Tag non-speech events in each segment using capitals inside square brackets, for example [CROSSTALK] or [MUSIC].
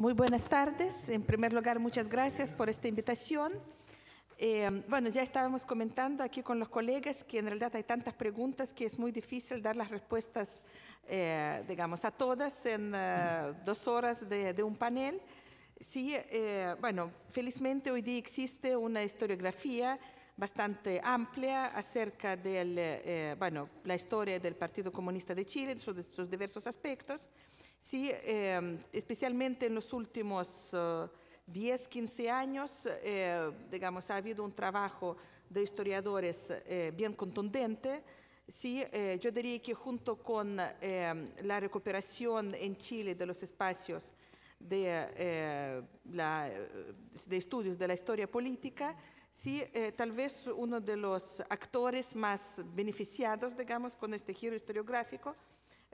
Muy buenas tardes. En primer lugar, muchas gracias por esta invitación. Eh, bueno, ya estábamos comentando aquí con los colegas que en realidad hay tantas preguntas que es muy difícil dar las respuestas, eh, digamos, a todas en eh, dos horas de, un panel. Sí, bueno, felizmente hoy día existe una historiografía bastante amplia acerca de bueno, la historia del Partido Comunista de Chile, de sus diversos aspectos. Sí, em, especialmente en los últimos 10, eh, 15 años, eh, digamos, ha habido un trabajo de historiadores eh, bien contundente. Sí, yo diría que junto con em, la recuperación en Chile de los espacios de, de estudios de la historia política, sí, tal vez uno de los actores más beneficiados, digamos, con este giro historiográfico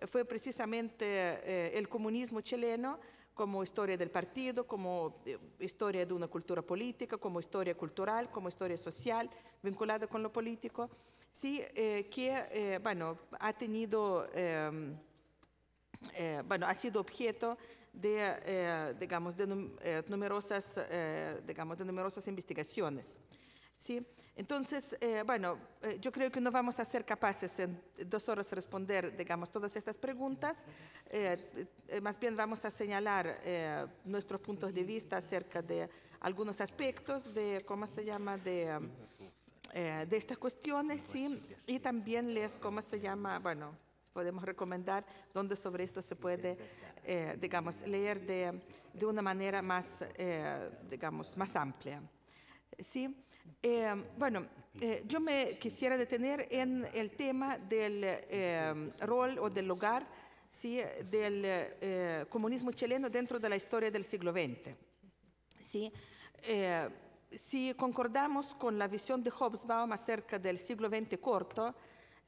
fue precisamente eh, el comunismo chileno como historia del partido, como eh, historia de una cultura política, como historia cultural, como historia social vinculada con lo político, sí, eh, que ha tenido, em, ha sido objeto de, de numerosas, de numerosas investigaciones. Entonces, eh, bueno, eh, yo creo que no vamos a ser capaces en dos horas responder, digamos, todas estas preguntas. Eh, más bien vamos a señalar nuestros puntos de vista acerca de algunos aspectos de, ¿cómo se llama?, de, de estas cuestiones, ¿sí? Y también les, ¿cómo se llama?, bueno, podemos recomendar dónde sobre esto se puede, digamos, leer de, de, una manera más, digamos, más amplia. ¿Sí? Em, bueno, eh, yo me quisiera detener en el tema del em, rol o del lugar del eh, comunismo chileno dentro de la historia del siglo XX. ¿sí? Eh, si concordamos con la visión de Hobsbawm acerca del siglo XX corto,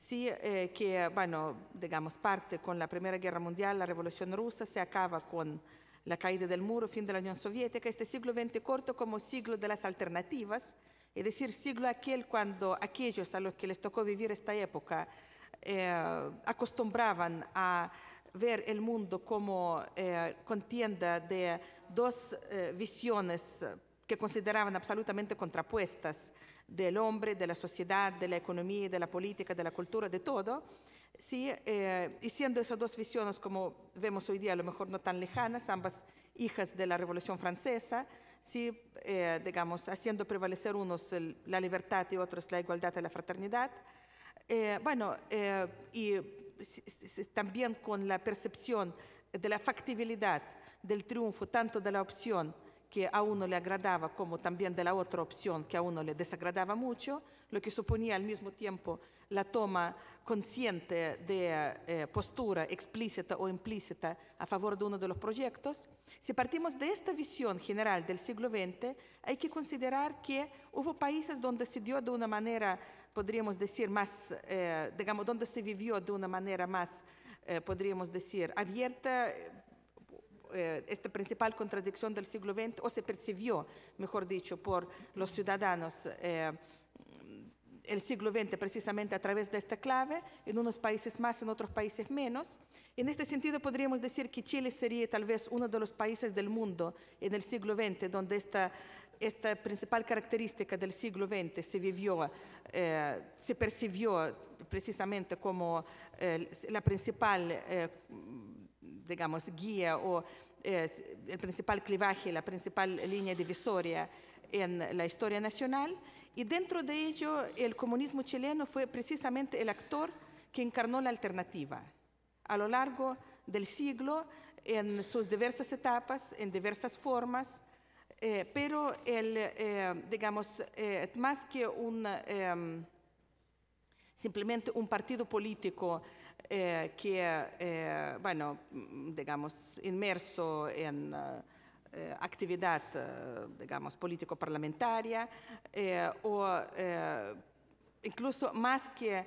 que, bueno, digamos, parte con la Primera Guerra Mundial, la Revolución Rusa, se acaba con la caída del muro, fin de la Unión Soviética, este siglo XX corto como siglo de las alternativas, es decir, siglo aquel cuando aquellos a los que les tocó vivir esta época eh, acostumbraban a ver el mundo como eh, contienda de dos eh, visiones que consideraban absolutamente contrapuestas del hombre, de la sociedad, de la economía, de la política, de la cultura, de todo, ¿sí? y siendo esas dos visiones, como vemos hoy día, a lo mejor no tan lejanas, ambas hijas de la Revolución Francesa, sí, eh, digamos, haciendo prevalecer unos la libertad y otros la igualdad y la fraternidad. Eh, bueno, eh, y también con la percepción de la factibilidad del triunfo, tanto de la opción que a uno le agradaba como también de la otra opción que a uno le desagradaba mucho, lo que suponía al mismo tiempo la toma consciente de eh, postura explícita o implícita a favor de uno de los proyectos, si partimos de esta visión general del siglo XX, hay que considerar que hubo países donde se dio de una manera, podríamos decir, más, eh, digamos, donde se vivió de una manera más, eh, podríamos decir, abierta, esta principal contradicción del siglo XX, o se percibió, mejor dicho, por los ciudadanos el siglo XX precisamente a través de esta clave, en unos países más, en otros países menos. En este sentido podríamos decir que Chile sería tal vez uno de los países del mundo en el siglo XX donde esta, esta principal característica del siglo XX se vivió, eh, se percibió precisamente como eh, la principal, eh, digamos, guía o el principal clivaje, la principal línea divisoria en la historia nacional y dentro de ello, el comunismo chileno fue precisamente el actor que encarnó la alternativa. A lo largo del siglo, en sus diversas etapas, en diversas formas, eh, pero el, eh, digamos, eh, más que un, em, simplemente un partido político que, bueno, digamos, inmerso en... Eh, actividad, eh, digamos, político-parlamentaria, eh, o incluso más que,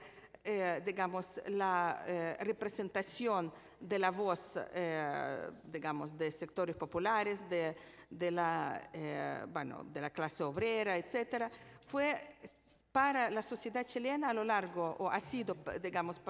digamos, la representación de la voz, digamos, de sectores populares, de, la, de la clase obrera, etcétera, fue para la sociedad chilena a lo largo, o ha sido, digamos,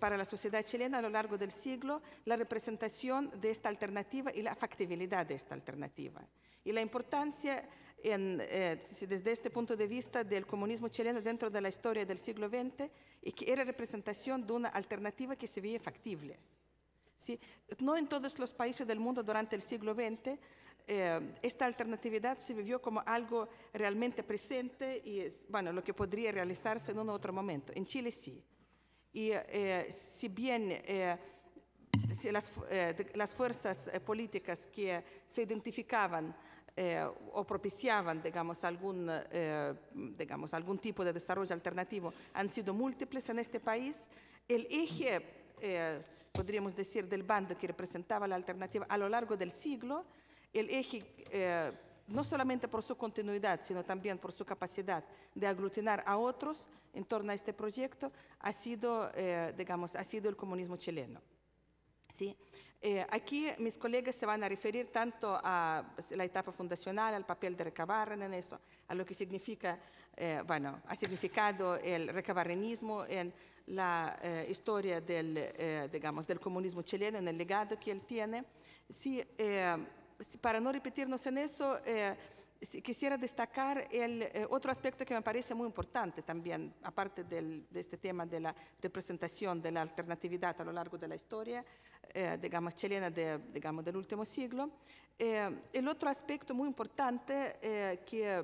para la sociedad chilena a lo largo del siglo la representación de esta alternativa y la factibilidad de esta alternativa. Y la importancia eh, desde este punto de vista del comunismo chileno dentro de la historia del siglo XX y que era representación de una alternativa que se veía factible. No en todos los países del mundo durante el siglo XX eh, esta alternatividad se vivió como algo realmente presente y, bueno, lo que podría realizarse en un otro momento. En Chile sí. Y eh, si bien eh, eh, las, fuerzas políticas que se identificaban o propiciaban, digamos algún, digamos, algún tipo de desarrollo alternativo han sido múltiples en este país, el eje, podríamos decir, del bando que representaba la alternativa a lo largo del siglo, el eje no solamente por su continuidad, sino también por su capacidad de aglutinar a otros en torno a este proyecto, ha sido, eh, digamos, ha sido el comunismo chileno. ¿Sí? Eh, aquí mis colegas se van a referir tanto a pues, la etapa fundacional, al papel de Recabarren en eso, a lo que significa, eh, bueno, ha significado el recabarrenismo en la historia del, digamos, del comunismo chileno, en el legado que él tiene. Sí, para no repetirnos en eso, eh, quisiera destacar el eh, otro aspecto que me parece muy importante también, aparte de este tema de la representación de la alternatividad a lo largo de la historia, eh, digamos, chilena del último siglo. Eh, el otro aspecto muy importante que,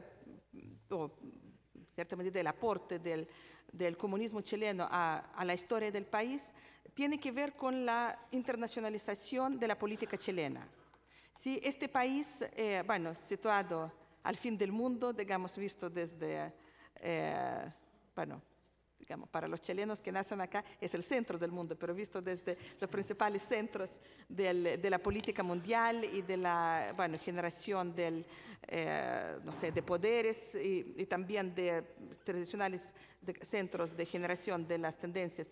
en cierta medida, el aporte del, comunismo chileno a la historia del país, tiene que ver con la internacionalización de la política chilena. Si este país, eh, bueno, situado al fin del mundo, digamos, visto desde, eh, bueno, digamos, para los chilenos que nacen acá, es el centro del mundo, pero visto desde los principales centros de la política mundial y de la bueno, generación del, eh, no de poderes y, también de tradicionales centros de generación de las tendencias,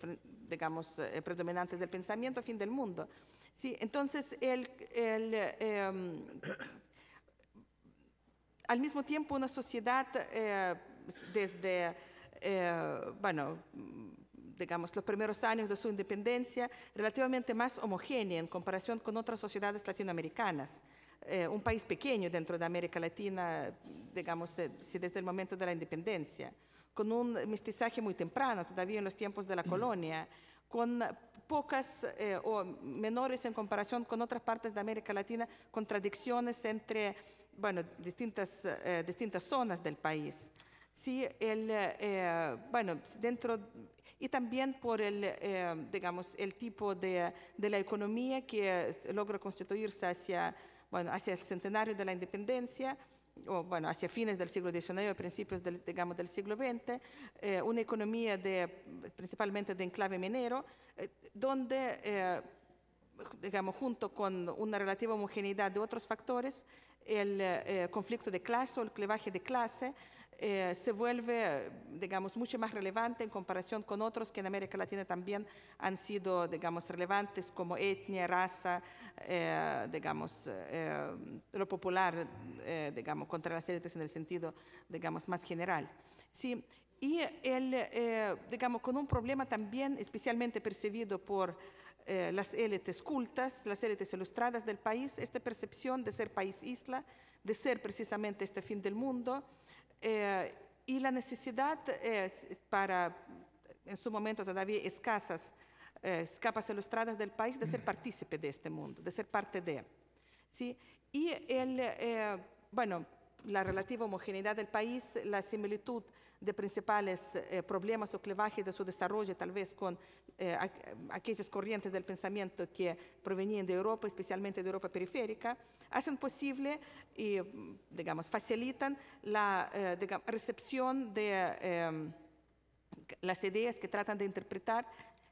digamos, predominantes del pensamiento al fin del mundo. Sí, entonces el, em, al mismo tiempo una sociedad eh, desde, eh, bueno, digamos, los primeros años de su independencia, relativamente más homogénea en comparación con otras sociedades latinoamericanas. Eh, un país pequeño dentro de América Latina, digamos, si desde el momento de la independencia, con un mestizaje muy temprano, todavía en los tiempos de la colonia, con eh, pocas eh, o menores en comparación con otras partes de América Latina, contradicciones entre bueno, distintas, eh, distintas zonas del país. Sí, el, bueno, dentro, y también por el, digamos, el tipo de, de, la economía que logra constituirse hacia, bueno, hacia el centenario de la independencia, o, bueno, hacia fines del siglo XIX, principios del, digamos, del siglo XX, eh, una economía de, principalmente de enclave minero, eh, donde, eh, digamos, junto con una relativa homogeneidad de otros factores, el conflicto de clase o el clevaje de clase eh, se vuelve, digamos, mucho más relevante en comparación con otros que en América Latina también han sido, digamos, relevantes como etnia, raza, eh, digamos, eh, lo popular, digamos, contra las élites en el sentido, digamos, más general. Sí, y el, digamos, con un problema también especialmente percibido por las élites cultas, las élites ilustradas del país, esta percepción de ser país isla, de ser precisamente este fin del mundo, eh, y la necesidad para, en su momento todavía escasas, eh, capas ilustradas del país, de ser partícipe de este mundo, de ser parte de. ¿sí? Y el, eh, bueno, la relativa homogeneidad del país, la similitud de principales eh, problemas o clivajes de su desarrollo, tal vez con eh, aquellas corrientes del pensamiento que provenían de Europa, especialmente de Europa periférica, hacen posible y, mm, digamos, facilitan la eh, recepción de em, las ideas que tratan de interpretar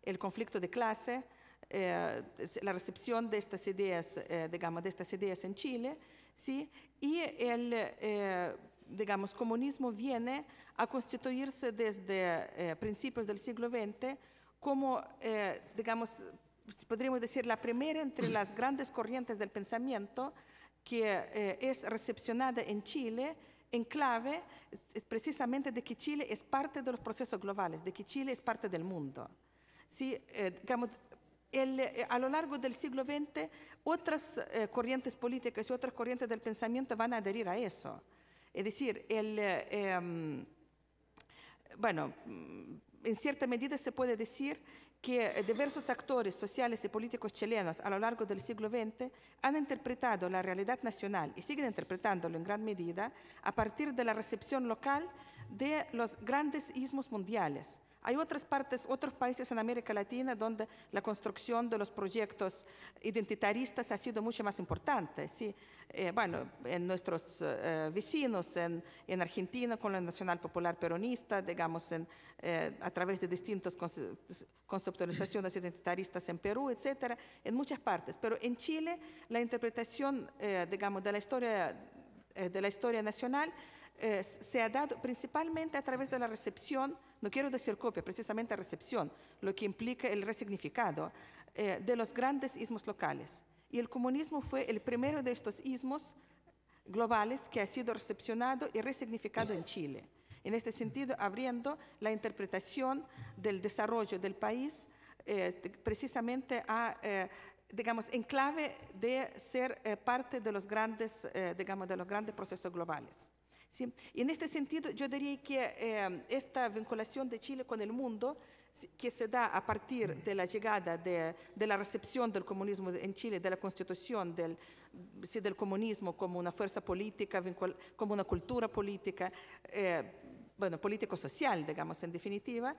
el conflicto de clase, la recepción de estas ideas, digamos, de estas ideas en Chile, ¿sí? Y el, eh, digamos, comunismo viene a constituirse desde eh, principios del siglo XX como, eh, digamos, podríamos decir, la primera entre [CLEARS THROAT] las grandes corrientes del pensamiento que es recepcionada en Chile en clave precisamente de que Chile es parte de los procesos globales, de que Chile es parte del mundo. ¿Sí? digamos, eh, a lo largo del siglo XX, otras eh, corrientes políticas y otras corrientes del pensamiento van a adherir a eso. Es decir, eh, em, mm, en cierta medida se puede decir que diversos actores sociales y políticos chilenos a lo largo del siglo XX han interpretado la realidad nacional y siguen interpretándolo en gran medida a partir de la recepción local de los grandes ismos mundiales hay otras partes, otros países en América Latina donde la construcción de los proyectos identitaristas ha sido mucho más importante. ¿sí? Eh, bueno, en nuestros eh, eh, vecinos, en, en, Argentina con la Nacional Popular Peronista, digamos, en, a través de distintas conceptualizaciones identitaristas en Perú, etcétera, en muchas partes. Pero en Chile la interpretación, digamos, de la historia de la historia nacional eh, se ha dado principalmente a través de la recepción, no quiero decir copia, precisamente recepción, lo que implica el resignificado eh, de los grandes ismos locales. Y el comunismo fue el primero de estos ismos globales que ha sido recepcionado y resignificado en Chile. En este sentido, abriendo la interpretación del desarrollo del país eh, precisamente a digamos, en clave de ser parte de los grandes, digamos, de los grandes procesos globales. Y en este sentido, yo diría que eh, esta vinculación de Chile con el mundo, que se da a partir de la llegada de, la recepción del comunismo en Chile, de la constitución del, del comunismo como una fuerza política, como una cultura política, eh, bueno, político-social, digamos, en definitiva,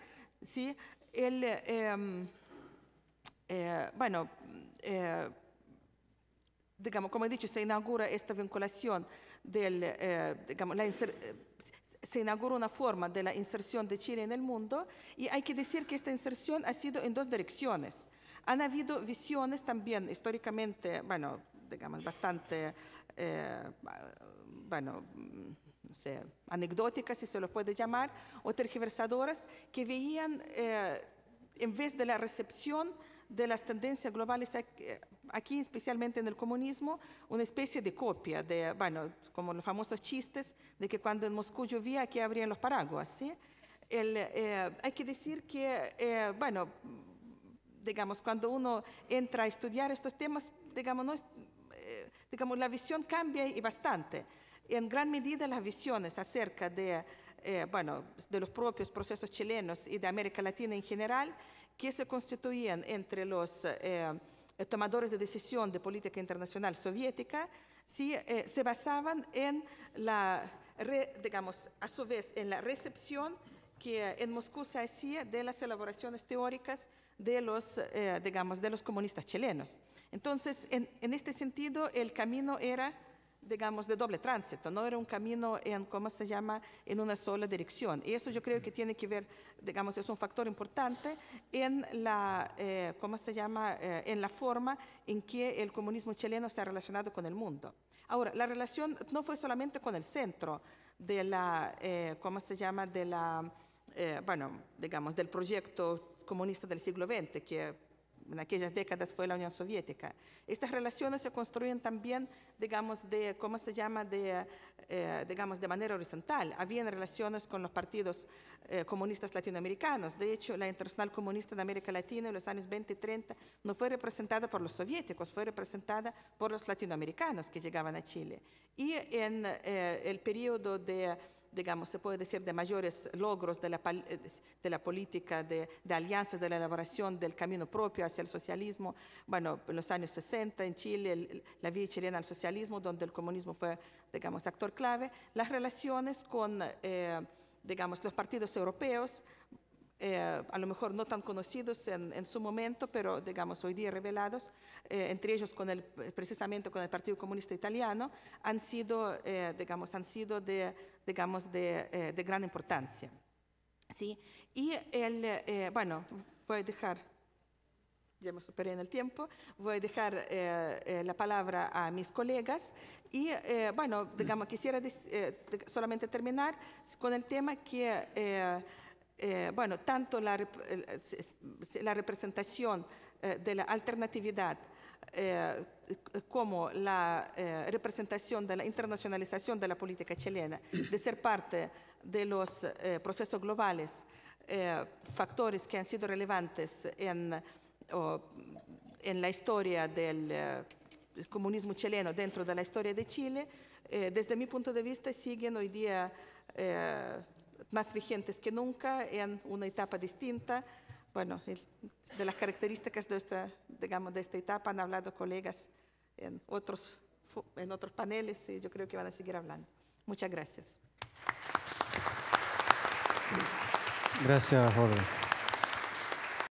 ¿sí? El, em, eh, bueno, digamos, como he dicho, se inaugura esta vinculación eh, eh, se inaugura una forma de la inserción de Chile en el mundo y hay que decir que esta inserción ha sido en dos direcciones. Han habido visiones también históricamente, bueno, digamos, bastante, eh, bueno, no sé, anecdóticas, si se lo puede llamar, o tergiversadoras, que veían, en vez de la recepción, de las tendencias globales eh, aquí, especialmente en el comunismo, una especie de copia de, bueno, como los famosos chistes de que cuando en Moscú llovía aquí abrían los paraguas, ¿sí? Eh, hay que decir que, eh, bueno, digamos, cuando uno entra a estudiar estos temas, digamos, no, digamos la visión cambia y bastante. En gran medida las visiones acerca de, bueno, de los propios procesos chilenos y de América Latina en general, que se constituían entre los eh, tomadores de decisión de política internacional soviética, ¿sí? Eh, se basaban en la, digamos, a su vez, en la recepción que eh, en Moscú se hacía de las elaboraciones teóricas de los, digamos, de los comunistas chilenos. Entonces, en este sentido, el camino era digamos, de doble tránsito, no era un camino en, ¿cómo se llama?, en una sola dirección. Y eso yo creo que tiene que ver, digamos, es un factor importante en la, eh, ¿cómo se llama?, eh, en la forma en que el comunismo chileno se ha relacionado con el mundo. Ahora, la relación no fue solamente con el centro de la, eh, ¿cómo se llama?, de la, bueno, digamos, del proyecto comunista del siglo XX, que en aquellas décadas fue la Unión Soviética. Estas relaciones se construyen también, digamos, de, ¿cómo se llama?, de, eh, digamos, de manera horizontal. Habían relaciones con los partidos eh, comunistas latinoamericanos. De hecho, la Internacional Comunista de América Latina en los años 20 y 30 no fue representada por los soviéticos, fue representada por los latinoamericanos que llegaban a Chile. Y en eh, el periodo de digamos, se puede decir, de mayores logros de la, eh, de la política de, de alianzas, de la elaboración del camino propio hacia el socialismo. Bueno, en los años 60 en Chile, la vía chilena al socialismo, donde el comunismo fue, digamos, actor clave, las relaciones con... Eh, digamos, los partidos europeos, eh, a lo mejor no tan conocidos en, su momento, pero digamos hoy día revelados, eh, entre ellos con el, precisamente con el Partido Comunista Italiano, han sido, eh, digamos, han sido de, digamos, de, de gran importancia. ¿sí? Y el, bueno, voy a dejar, ya me superé en el tiempo, voy a dejar la palabra a mis colegas y bueno, digamos, quisiera solamente terminar con el tema que... Eh, bueno, tanto la, eh, representación eh, de la alternatividad como la representación de la internacionalización de la política chilena, de ser parte de los procesos globales, factores que han sido relevantes en, en la historia del comunismo chileno dentro de la historia de Chile, desde mi punto de vista siguen hoy día más vigentes que nunca, en una etapa distinta. Bueno, de las características de esta, digamos, de esta etapa han hablado colegas en otros, en otros paneles y yo creo que van a seguir hablando. Muchas gracias. Gracias, Jorge.